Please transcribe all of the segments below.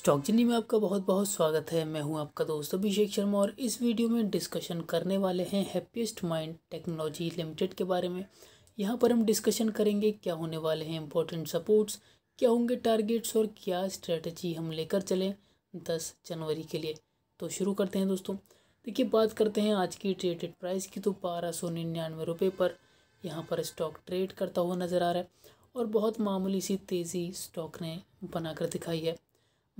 stock जिन्नी में आपका बहुत बहुत स्वागत है मैं हूं आपका दोस्त अभिषेक शर्मा और इस वीडियो में डिस्कशन करने वाले हैं हैप्पीस्ट माइंड टेक्नोलॉजी लिमिटेड के बारे में यहां पर हम डिस्कशन करेंगे क्या होने वाले हैं इंपॉर्टेंट सपोर्ट्स क्या होंगे टारगेट्स और क्या स्ट्रेटजी हम लेकर चलें दस जनवरी के लिए तो शुरू करते हैं दोस्तों देखिए बात करते हैं आज की ट्रेडेड प्राइस की तो बारह सौ निन्यानवे रुपये पर यहाँ पर स्टॉक ट्रेड करता हुआ नज़र आ रहा है और बहुत मामूली सी तेज़ी स्टॉक ने बनाकर दिखाई है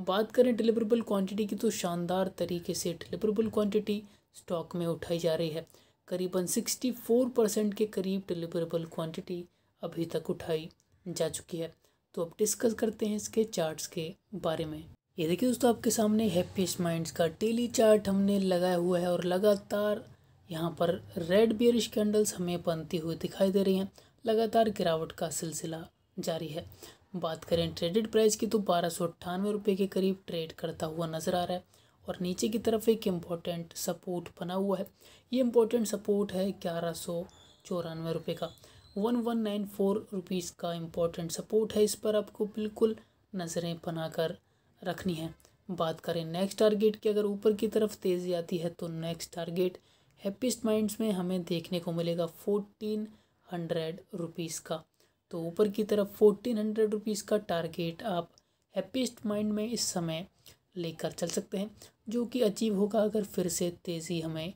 बात करें डिलीवरेबल क्वांटिटी की तो शानदार तरीके से डिलीवरेबल क्वांटिटी स्टॉक में उठाई जा रही है करीबन 64 परसेंट के करीब डिलीवरेबल क्वांटिटी अभी तक उठाई जा चुकी है तो अब डिस्कस करते हैं इसके चार्ट्स के बारे में ये देखिए दोस्तों आपके सामने हैप्पीस्ट माइंड्स का डेली चार्ट हमने लगाया हुआ है और लगातार यहाँ पर रेड बियरिश कैंडल्स हमें बनती हुई दिखाई दे रही हैं लगातार गिरावट का सिलसिला जारी है बात करें ट्रेडेड प्राइस की तो बारह सौ अट्ठानवे रुपये के करीब ट्रेड करता हुआ नज़र आ रहा है और नीचे की तरफ एक इम्पॉर्टेंट सपोर्ट बना हुआ है ये इम्पोर्टेंट सपोर्ट है ग्यारह सौ चौरानवे रुपये का one one nine four rupees का इम्पोर्टेंट सपोर्ट है इस पर आपको बिल्कुल नज़रें बनाकर रखनी है बात करें नेक्स्ट टारगेट की अगर ऊपर की तरफ तेज़ी आती है तो नेक्स्ट टारगेट हैप्पीस्ट माइंड्स में हमें देखने को मिलेगा फोर्टीन हंड्रेड रुपीज़ का तो ऊपर की तरफ फोर्टीन हंड्रेड रुपीज़ का टारगेट आप हैप्पीस्ट माइंड में इस समय लेकर चल सकते हैं जो कि अचीव होगा अगर फिर से तेज़ी हमें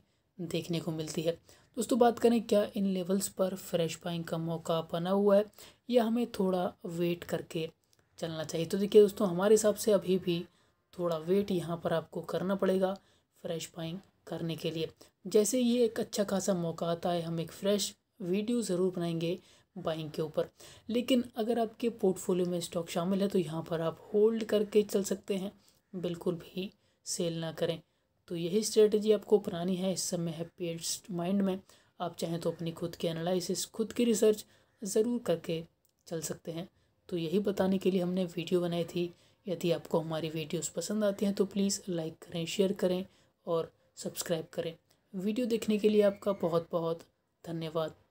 देखने को मिलती है दोस्तों बात करें क्या इन लेवल्स पर फ्रेश बाइंग का मौका बना हुआ है या हमें थोड़ा वेट करके चलना चाहिए तो देखिए दोस्तों हमारे हिसाब से अभी भी थोड़ा वेट यहाँ पर आपको करना पड़ेगा फ्रेश बाइंग करने के लिए जैसे ये एक अच्छा खासा मौका आता है हम एक फ्रेश वीडियो ज़रूर बनाएंगे बाइंग के ऊपर लेकिन अगर आपके पोर्टफोलियो में स्टॉक शामिल है तो यहाँ पर आप होल्ड करके चल सकते हैं बिल्कुल भी सेल ना करें तो यही स्ट्रेटजी आपको अपनानी है इस समय है माइंड में आप चाहें तो अपनी खुद की एनालिसिस खुद की रिसर्च ज़रूर करके चल सकते हैं तो यही बताने के लिए हमने वीडियो बनाई थी यदि आपको हमारी वीडियोस पसंद आती हैं तो प्लीज़ लाइक करें शेयर करें और सब्सक्राइब करें वीडियो देखने के लिए आपका बहुत बहुत धन्यवाद